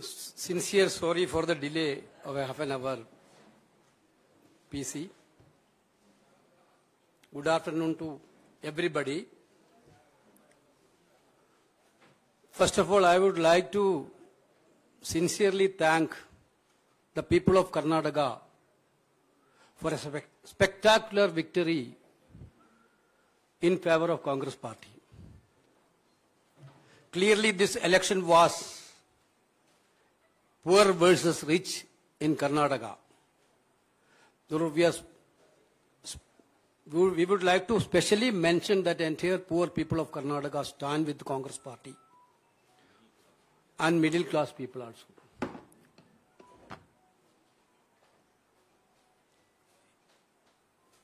Sincere sorry for the delay of half an hour, PC. Good afternoon to everybody. First of all, I would like to sincerely thank the people of Karnataka for a spectacular victory in favor of Congress party. Clearly this election was poor versus rich in Karnataka. We would like to specially mention that entire poor people of Karnataka stand with the Congress party and middle class people also.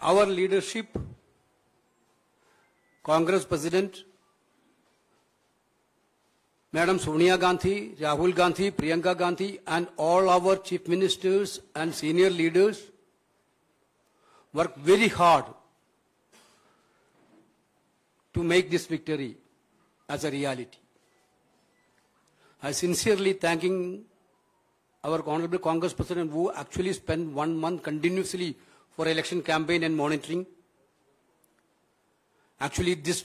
Our leadership, Congress President, Madam Sonia Gandhi, Rahul Gandhi, Priyanka Gandhi, and all our chief ministers and senior leaders worked very hard to make this victory as a reality. I sincerely thanking our Honorable Congress President who actually spent one month continuously for election campaign and monitoring. Actually, this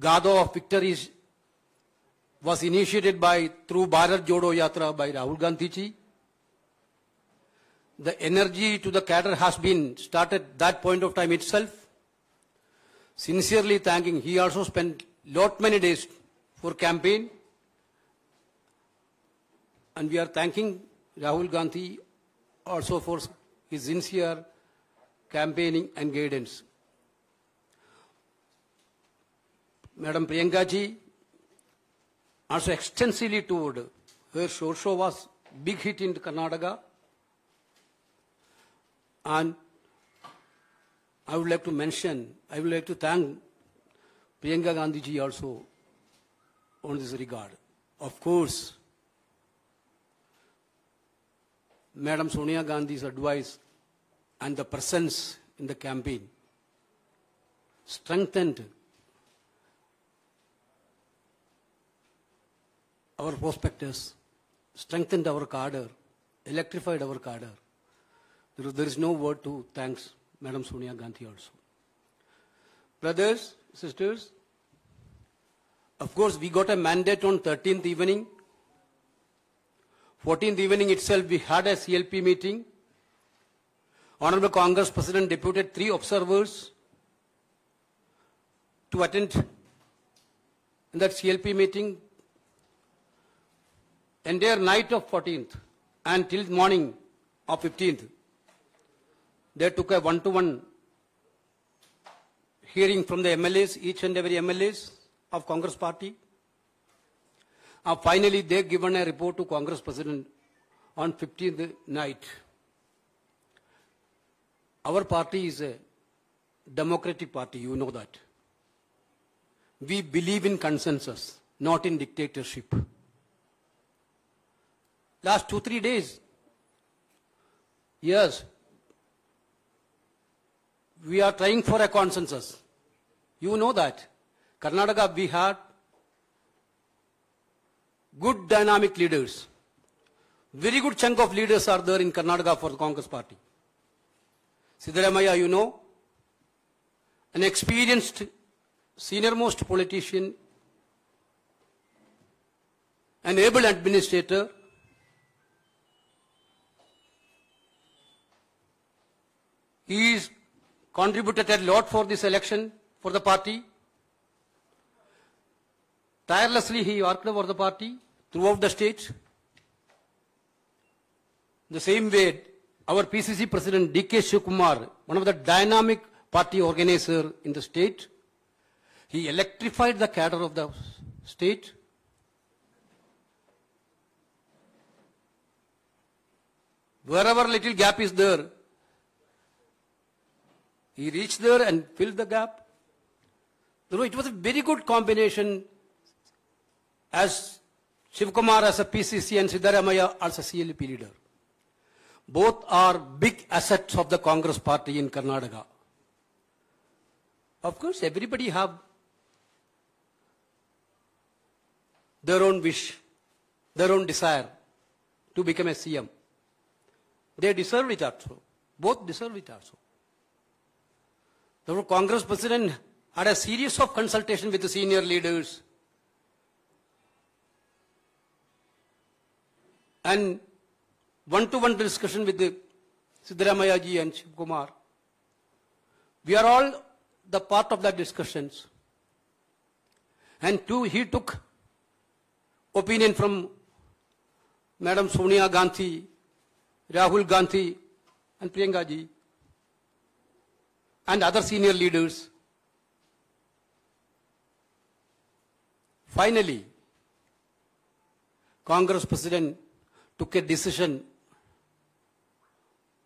gado of victory is was initiated by through Bharat Jodo Yatra by Rahul Gandhi ji. The energy to the cadre has been started that point of time itself. Sincerely thanking, he also spent lot many days for campaign. And we are thanking Rahul Gandhi also for his sincere campaigning and guidance. Madam Priyanka ji, also extensively toured, her show was big hit in Karnataka. And I would like to mention, I would like to thank Priyanka Gandhi ji also on this regard. Of course, Madam Sonia Gandhi's advice and the presence in the campaign strengthened our prospectus, strengthened our cadre, electrified our cadre. There is, there is no word to thanks Madam Sonia Gandhi also. Brothers, sisters, of course we got a mandate on 13th evening. 14th evening itself we had a CLP meeting. Honorable Congress President deputed three observers to attend in that CLP meeting entire night of 14th and till morning of 15th, they took a one-to-one -one hearing from the MLAs, each and every MLAs of Congress party. Uh, finally, they given a report to Congress President on 15th night. Our party is a democratic party, you know that. We believe in consensus, not in dictatorship last two, three days. Yes, we are trying for a consensus. You know that. Karnataka, we had good dynamic leaders. Very good chunk of leaders are there in Karnataka for the Congress party. Siddharamaya, you know, an experienced senior most politician, an able administrator, He has contributed a lot for this election, for the party. Tirelessly he worked for the party throughout the state. The same way, our PCC president D.K. Shukumar, one of the dynamic party organizer in the state, he electrified the cadre of the state. Wherever little gap is there, he reached there and filled the gap. So it was a very good combination as Shivkumar as a PCC and Siddharamaya as a CLP leader. Both are big assets of the Congress party in Karnataka. Of course, everybody have their own wish, their own desire to become a CM. They deserve it also. Both deserve it also. The Congress president had a series of consultation with the senior leaders. And one-to-one -one discussion with the Siddharamaya ji and Shiv Kumar. We are all the part of that discussions. And two, he took opinion from Madam Sonia Gandhi, Rahul Gandhi and Priyanka ji and other senior leaders. Finally, Congress President took a decision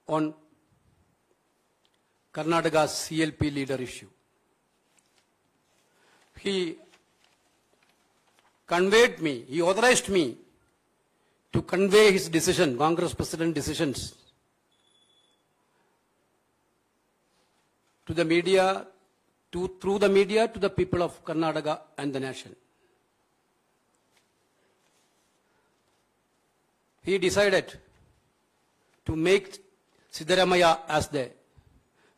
on Karnataka's CLP leader issue. He conveyed me, he authorized me to convey his decision, Congress President decisions to the media, to, through the media, to the people of Karnataka and the nation. He decided to make Siddaramaya as the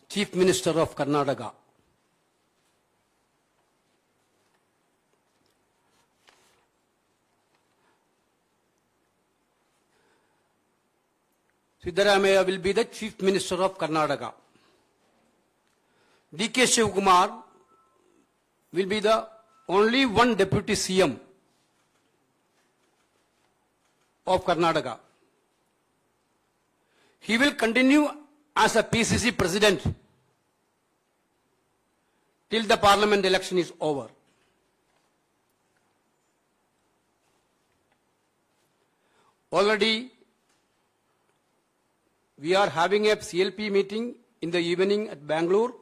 Chief Minister of Karnataka. Siddaramaya will be the Chief Minister of Karnataka. DK Shivkumar will be the only one deputy CM of Karnataka. He will continue as a PCC president till the parliament election is over. Already we are having a CLP meeting in the evening at Bangalore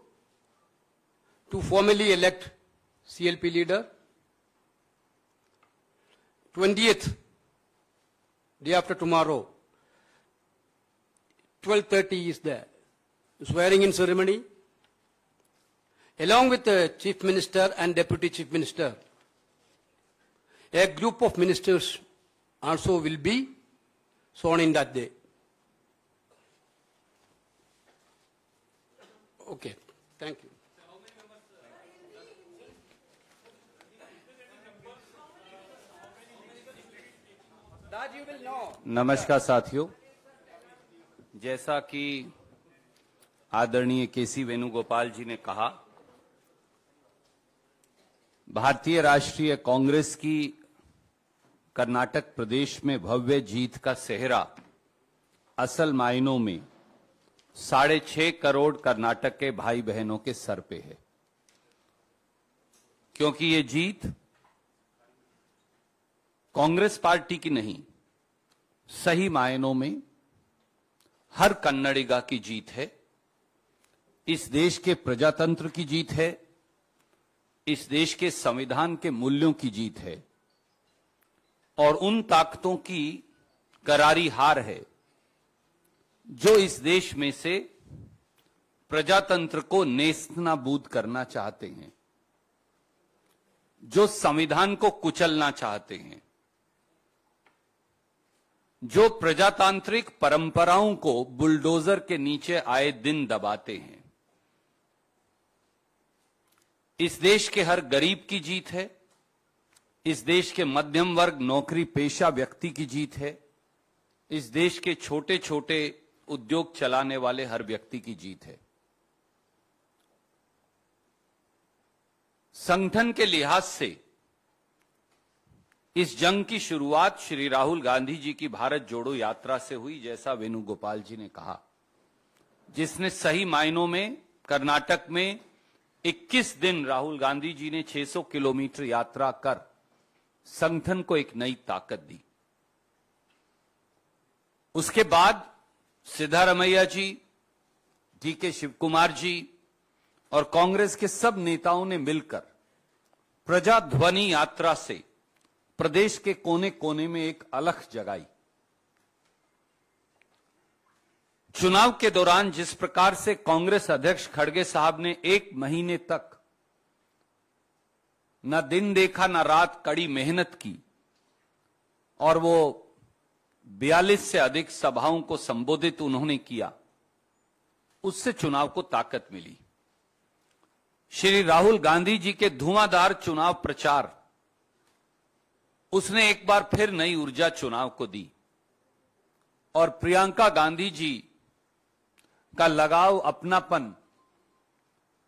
to formally elect CLP leader. 20th, day after tomorrow, 12.30 is the swearing-in ceremony. Along with the Chief Minister and Deputy Chief Minister, a group of ministers also will be sworn in that day. Okay, thank you. नमस्कार साथियों जैसा कि आदरणीय केसी वेणुगोपाल जी ने कहा भारतीय राष्ट्रीय कांग्रेस की कर्नाटक प्रदेश में भव्य जीत का सेहरा असल मायनों में साढ़े छह करोड़ कर्नाटक के भाई बहनों के सर पे है क्योंकि ये जीत कांग्रेस पार्टी की नहीं सही मायनों में हर कन्नड़िगा की जीत है इस देश के प्रजातंत्र की जीत है इस देश के संविधान के मूल्यों की जीत है और उन ताकतों की करारी हार है जो इस देश में से प्रजातंत्र को नेस्तनाबूद करना चाहते हैं जो संविधान को कुचलना चाहते हैं जो प्रजातांत्रिक परंपराओं को बुलडोजर के नीचे आए दिन दबाते हैं इस देश के हर गरीब की जीत है इस देश के मध्यम वर्ग नौकरी पेशा व्यक्ति की जीत है इस देश के छोटे छोटे उद्योग चलाने वाले हर व्यक्ति की जीत है संगठन के लिहाज से इस जंग की शुरुआत श्री राहुल गांधी जी की भारत जोड़ो यात्रा से हुई जैसा वेणुगोपाल जी ने कहा जिसने सही मायनों में कर्नाटक में 21 दिन राहुल गांधी जी ने 600 किलोमीटर यात्रा कर संगठन को एक नई ताकत दी उसके बाद सिद्धारमैया जी डी के शिवकुमार जी और कांग्रेस के सब नेताओं ने मिलकर प्रजा ध्वनि यात्रा से प्रदेश के कोने कोने में एक अलख जगाई चुनाव के दौरान जिस प्रकार से कांग्रेस अध्यक्ष खड़गे साहब ने एक महीने तक न दिन देखा न रात कड़ी मेहनत की और वो 42 से अधिक सभाओं को संबोधित उन्होंने किया उससे चुनाव को ताकत मिली श्री राहुल गांधी जी के धुआंधार चुनाव प्रचार उसने एक बार फिर नई ऊर्जा चुनाव को दी और प्रियंका गांधी जी का लगाव अपनापन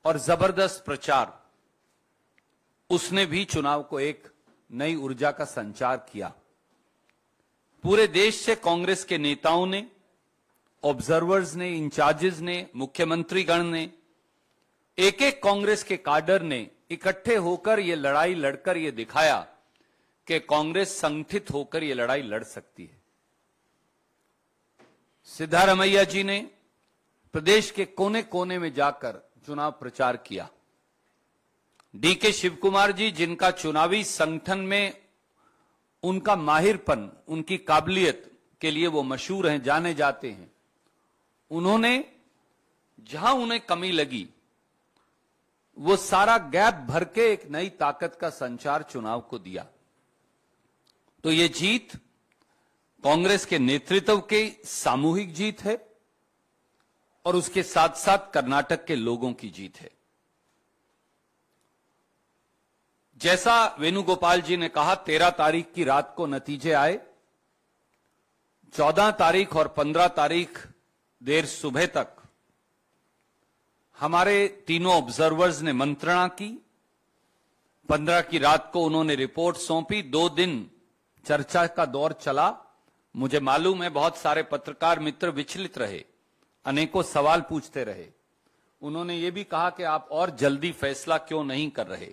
और जबरदस्त प्रचार उसने भी चुनाव को एक नई ऊर्जा का संचार किया पूरे देश से कांग्रेस के नेताओं ने ऑब्जर्वर्स ने इंचार्जेस ने मुख्यमंत्रीगण ने एक एक कांग्रेस के काडर ने इकट्ठे होकर यह लड़ाई लड़कर यह दिखाया कि कांग्रेस संगठित होकर यह लड़ाई लड़ सकती है सिद्धारमैया जी ने प्रदेश के कोने कोने में जाकर चुनाव प्रचार किया डी के शिवकुमार जी जिनका चुनावी संगठन में उनका माहिरपन उनकी काबिलियत के लिए वो मशहूर हैं जाने जाते हैं उन्होंने जहां उन्हें कमी लगी वो सारा गैप भर के एक नई ताकत का संचार चुनाव को दिया तो ये जीत कांग्रेस के नेतृत्व की सामूहिक जीत है और उसके साथ साथ कर्नाटक के लोगों की जीत है जैसा वेणुगोपाल जी ने कहा तेरह तारीख की रात को नतीजे आए चौदह तारीख और पंद्रह तारीख देर सुबह तक हमारे तीनों ऑब्जर्वर्स ने मंत्रणा की पंद्रह की रात को उन्होंने रिपोर्ट सौंपी दो दिन चर्चा का दौर चला मुझे मालूम है बहुत सारे पत्रकार मित्र विचलित रहे अनेकों सवाल पूछते रहे उन्होंने ये भी कहा कि आप और जल्दी फैसला क्यों नहीं कर रहे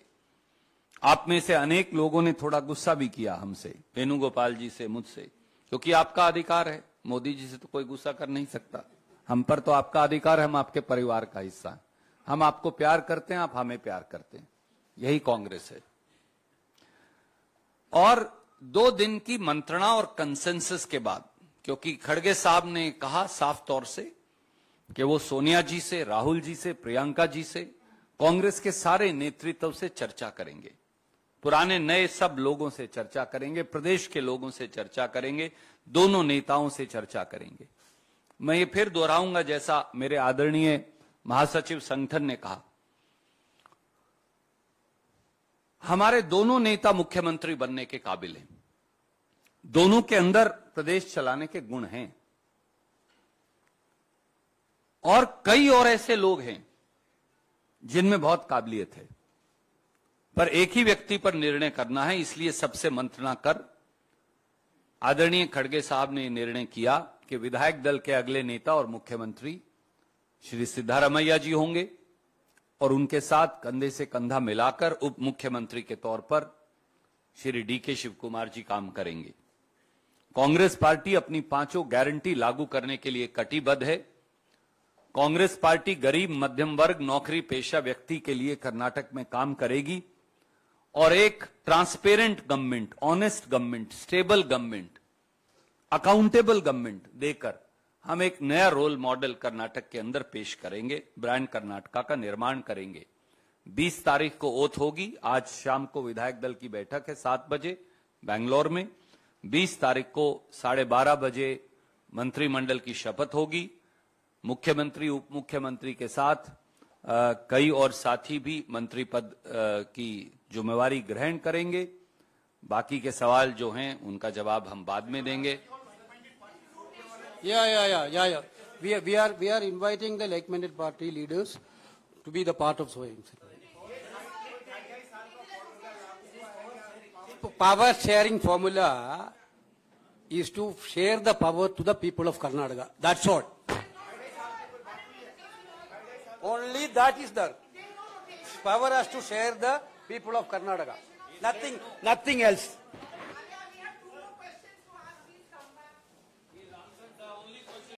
आप में से अनेक लोगों ने थोड़ा गुस्सा भी किया हमसे वेणुगोपाल जी से मुझसे क्योंकि आपका अधिकार है मोदी जी से तो कोई गुस्सा कर नहीं सकता हम पर तो आपका अधिकार है हम आपके परिवार का हिस्सा है हम आपको प्यार करते हैं आप हमें प्यार करते हैं यही कांग्रेस है और दो दिन की मंत्रणा और कंसेंसस के बाद क्योंकि खड़गे साहब ने कहा साफ तौर से कि वो सोनिया जी से राहुल जी से प्रियंका जी से कांग्रेस के सारे नेतृत्व से चर्चा करेंगे पुराने नए सब लोगों से चर्चा करेंगे प्रदेश के लोगों से चर्चा करेंगे दोनों नेताओं से चर्चा करेंगे मैं ये फिर दोहराऊंगा जैसा मेरे आदरणीय महासचिव संगठन ने कहा हमारे दोनों नेता मुख्यमंत्री बनने के काबिल हैं दोनों के अंदर प्रदेश चलाने के गुण हैं और कई और ऐसे लोग हैं जिनमें बहुत काबिलियत है पर एक ही व्यक्ति पर निर्णय करना है इसलिए सबसे मंत्रणा कर आदरणीय खड़गे साहब ने निर्णय किया कि विधायक दल के अगले नेता और मुख्यमंत्री श्री सिद्धारमैया जी होंगे और उनके साथ कंधे से कंधा मिलाकर उप मुख्यमंत्री के तौर पर श्री डी के शिव कुमार जी काम करेंगे कांग्रेस पार्टी अपनी पांचों गारंटी लागू करने के लिए कटिबद्ध है कांग्रेस पार्टी गरीब मध्यम वर्ग नौकरी पेशा व्यक्ति के लिए कर्नाटक में काम करेगी और एक transparent government honest government stable government accountable government देकर हम एक नया रोल मॉडल कर्नाटक के अंदर पेश करेंगे ब्रांड कर्नाटका का निर्माण करेंगे 20 तारीख को ओथ होगी आज शाम को विधायक दल की बैठक है सात बजे बैंगलोर में 20 तारीख को साढ़े बारह बजे मंत्रिमंडल की शपथ होगी मुख्यमंत्री उप मुख्यमंत्री के साथ आ, कई और साथी भी मंत्री पद आ, की जिम्मेवारी ग्रहण करेंगे बाकी के सवाल जो हैं उनका जवाब हम बाद में देंगे Yeah, yeah, yeah, yeah, yeah. We are, we are, we are inviting the like-minded party leaders to be the part of Swayam Power sharing formula is to share the power to the people of Karnataka. That's all. Only that is there. Power has to share the people of Karnataka. Nothing, nothing else.